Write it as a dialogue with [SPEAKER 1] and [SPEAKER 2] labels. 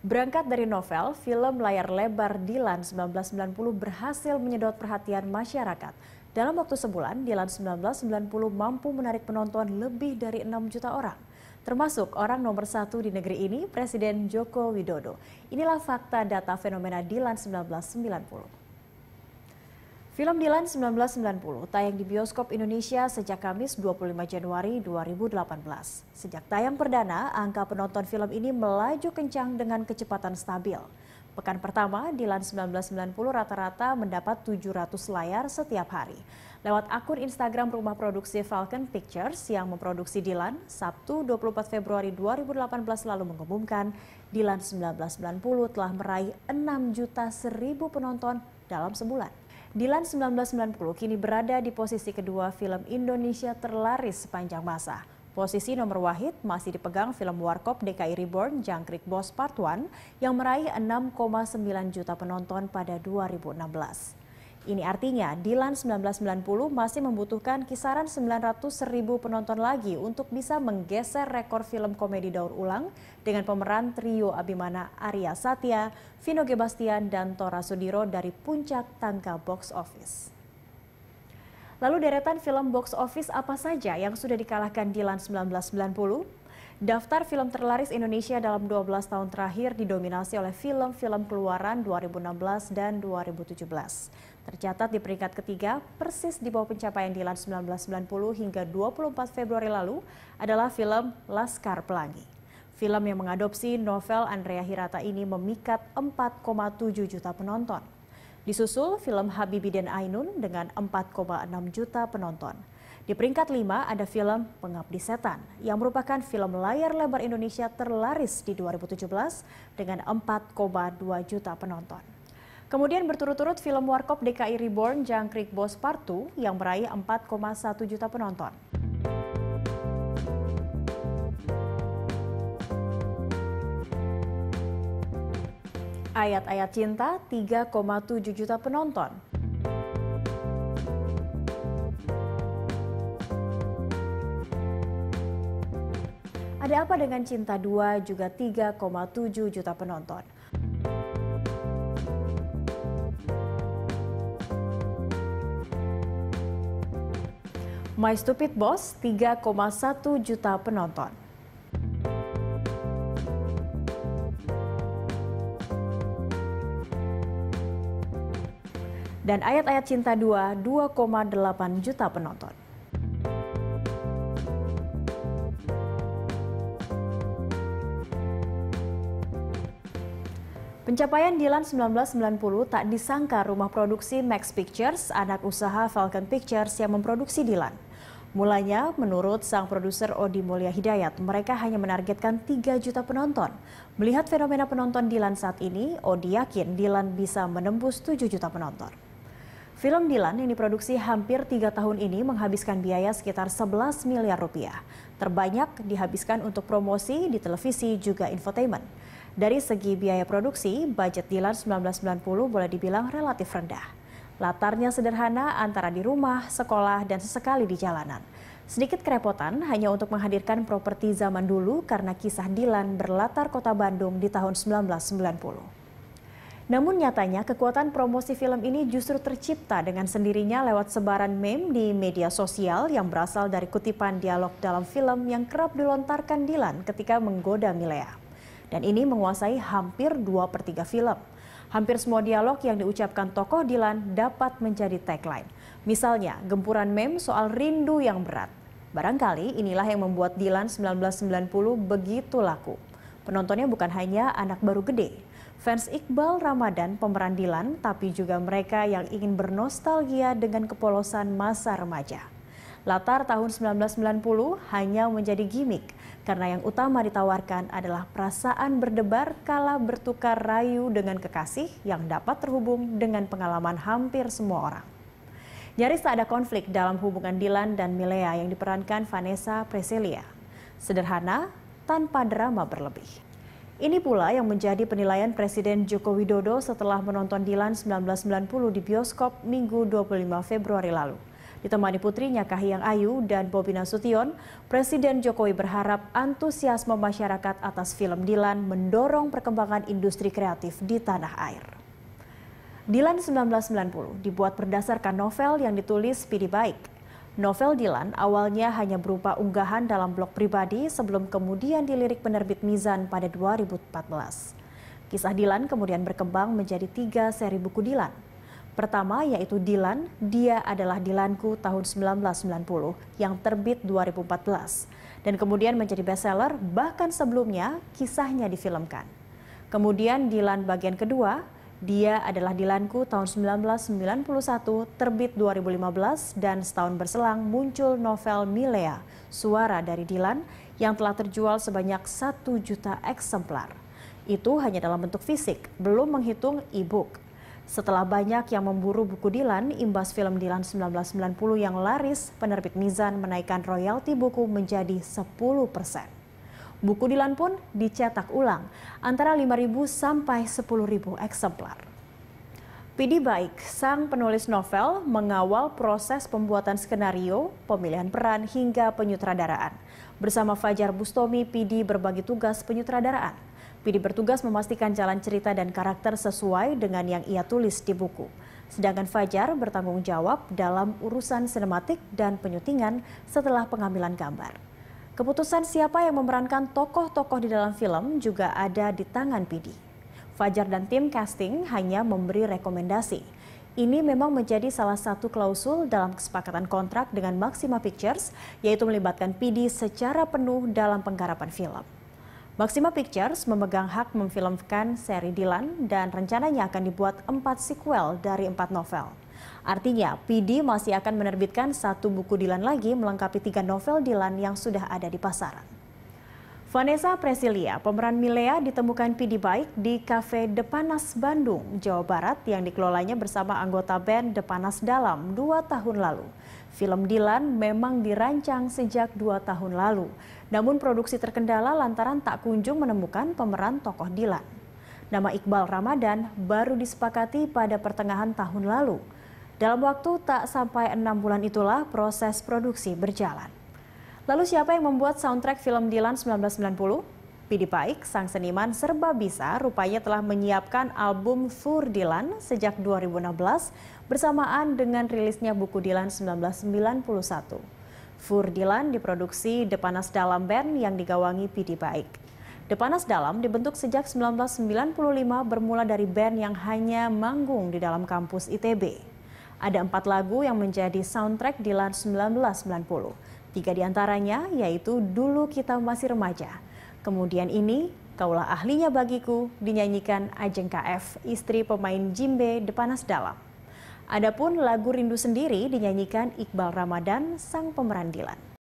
[SPEAKER 1] Berangkat dari novel, film layar lebar Dilan 1990 berhasil menyedot perhatian masyarakat. Dalam waktu sebulan, Dilan 1990 mampu menarik penonton lebih dari 6 juta orang. Termasuk orang nomor satu di negeri ini, Presiden Joko Widodo. Inilah fakta data fenomena Dilan 1990. Film Dilan 1990 tayang di bioskop Indonesia sejak Kamis 25 Januari 2018. Sejak tayang perdana, angka penonton film ini melaju kencang dengan kecepatan stabil. Pekan pertama, Dilan 1990 rata-rata mendapat 700 layar setiap hari. Lewat akun Instagram rumah produksi Falcon Pictures yang memproduksi Dilan, Sabtu 24 Februari 2018 lalu mengumumkan Dilan 1990 telah meraih 6 juta seribu penonton dalam sebulan. Dilan 1990 kini berada di posisi kedua film Indonesia terlaris sepanjang masa. Posisi nomor wahid masih dipegang film Warkop DKI Reborn Jangkrik Boss Part 1 yang meraih 6,9 juta penonton pada 2016. Ini artinya Dilan 1990 masih membutuhkan kisaran 900 ribu penonton lagi untuk bisa menggeser rekor film komedi daur ulang dengan pemeran trio Abimana Arya Satya, Vino Gebastian, dan Tora Sudiro dari puncak tangga box office. Lalu deretan film box office apa saja yang sudah dikalahkan Dilan 1990? Daftar film terlaris Indonesia dalam 12 tahun terakhir didominasi oleh film-film keluaran 2016 dan 2017 tercatat di peringkat ketiga, persis di bawah pencapaian Dilan 1990 hingga 24 Februari lalu, adalah film Laskar Pelangi. Film yang mengadopsi novel Andrea Hirata ini memikat 4,7 juta penonton. Disusul film Habibi dan Ainun dengan 4,6 juta penonton. Di peringkat 5 ada film Pengabdi Setan yang merupakan film layar lebar Indonesia terlaris di 2017 dengan 4,2 juta penonton. Kemudian berturut-turut film Warkop DKI Reborn Jangkrik Bos Partu yang meraih 4,1 juta penonton. Ayat-ayat cinta 3,7 juta penonton. Ada apa dengan Cinta 2 juga 3,7 juta penonton. My Stupid Boss 3,1 juta penonton. Dan ayat-ayat cinta 2 2,8 juta penonton. Pencapaian Dilan 1990 tak disangka rumah produksi Max Pictures, anak usaha Falcon Pictures yang memproduksi Dilan. Mulanya, menurut sang produser Odi Mulia Hidayat, mereka hanya menargetkan 3 juta penonton. Melihat fenomena penonton Dilan saat ini, Odi yakin Dilan bisa menembus 7 juta penonton. Film Dilan yang diproduksi hampir 3 tahun ini menghabiskan biaya sekitar 11 miliar rupiah. Terbanyak dihabiskan untuk promosi di televisi juga infotainment. Dari segi biaya produksi, budget Dilan 1990 boleh dibilang relatif rendah. Latarnya sederhana antara di rumah, sekolah, dan sesekali di jalanan. Sedikit kerepotan hanya untuk menghadirkan properti zaman dulu karena kisah Dilan berlatar kota Bandung di tahun 1990. Namun nyatanya kekuatan promosi film ini justru tercipta dengan sendirinya lewat sebaran meme di media sosial yang berasal dari kutipan dialog dalam film yang kerap dilontarkan Dilan ketika menggoda Milea. Dan ini menguasai hampir 2 per 3 film. Hampir semua dialog yang diucapkan tokoh Dilan dapat menjadi tagline. Misalnya, gempuran meme soal rindu yang berat. Barangkali inilah yang membuat Dilan 1990 begitu laku. Penontonnya bukan hanya anak baru gede. Fans Iqbal Ramadan pemeran Dilan, tapi juga mereka yang ingin bernostalgia dengan kepolosan masa remaja. Latar tahun 1990 hanya menjadi gimmick karena yang utama ditawarkan adalah perasaan berdebar kala bertukar rayu dengan kekasih yang dapat terhubung dengan pengalaman hampir semua orang. Nyaris tak ada konflik dalam hubungan Dylan dan Milea yang diperankan Vanessa Preselia. Sederhana, tanpa drama berlebih. Ini pula yang menjadi penilaian Presiden Joko Widodo setelah menonton Dilan 1990 di bioskop Minggu 25 Februari lalu. Ditemani putrinya Kahiyang Ayu dan Bobi Nasution, Presiden Jokowi berharap antusiasme masyarakat atas film Dilan mendorong perkembangan industri kreatif di tanah air. Dilan 1990 dibuat berdasarkan novel yang ditulis Pidi Baik. Novel Dilan awalnya hanya berupa unggahan dalam blog pribadi sebelum kemudian dilirik penerbit Mizan pada 2014. Kisah Dilan kemudian berkembang menjadi tiga seri buku Dilan. Pertama yaitu Dilan, Dia Adalah Dilanku tahun 1990 yang terbit 2014 dan kemudian menjadi bestseller bahkan sebelumnya kisahnya difilmkan. Kemudian Dilan bagian kedua, Dia Adalah Dilanku tahun 1991 terbit 2015 dan setahun berselang muncul novel Milea, Suara dari Dilan yang telah terjual sebanyak 1 juta eksemplar. Itu hanya dalam bentuk fisik, belum menghitung e-book. Setelah banyak yang memburu buku Dilan, imbas film Dilan 1990 yang laris, penerbit Mizan menaikkan royalti buku menjadi 10 persen. Buku Dilan pun dicetak ulang antara 5.000 sampai 10.000 eksemplar. Pidi Baik, sang penulis novel, mengawal proses pembuatan skenario, pemilihan peran, hingga penyutradaraan. Bersama Fajar Bustomi, Pidi berbagi tugas penyutradaraan. Pidi bertugas memastikan jalan cerita dan karakter sesuai dengan yang ia tulis di buku. Sedangkan Fajar bertanggung jawab dalam urusan sinematik dan penyutingan setelah pengambilan gambar. Keputusan siapa yang memerankan tokoh-tokoh di dalam film juga ada di tangan Pidi. Fajar dan tim casting hanya memberi rekomendasi. Ini memang menjadi salah satu klausul dalam kesepakatan kontrak dengan Maxima Pictures, yaitu melibatkan Pidi secara penuh dalam penggarapan film. Maxima Pictures memegang hak memfilmkan seri Dylan dan rencananya akan dibuat empat sequel dari empat novel. Artinya, PD masih akan menerbitkan satu buku Dylan lagi melengkapi tiga novel Dylan yang sudah ada di pasaran. Vanessa Presilia, pemeran Milea ditemukan PD baik di Cafe Depanas Bandung, Jawa Barat yang dikelolanya bersama anggota band Depanas Dalam dua tahun lalu. Film Dilan memang dirancang sejak dua tahun lalu, namun produksi terkendala lantaran tak kunjung menemukan pemeran tokoh Dilan. Nama Iqbal Ramadan baru disepakati pada pertengahan tahun lalu. Dalam waktu tak sampai enam bulan itulah proses produksi berjalan. Lalu siapa yang membuat soundtrack film Dilan 1990? Pidi Baik, sang seniman serba bisa, rupanya telah menyiapkan album Fur Dilan sejak 2016 bersamaan dengan rilisnya buku Dilan 1991. Fur Dilan diproduksi Depanas Dalam Band yang digawangi Pidi Baik. Depanas Dalam dibentuk sejak 1995 bermula dari band yang hanya manggung di dalam kampus ITB. Ada empat lagu yang menjadi soundtrack Dilan 1990. Tiga diantaranya yaitu Dulu Kita Masih Remaja, Kemudian ini, kaulah ahlinya bagiku, dinyanyikan Ajeng KF, istri pemain Jimbe Depanas Dalam. Adapun lagu Rindu Sendiri dinyanyikan Iqbal Ramadan, sang pemeran Dilan.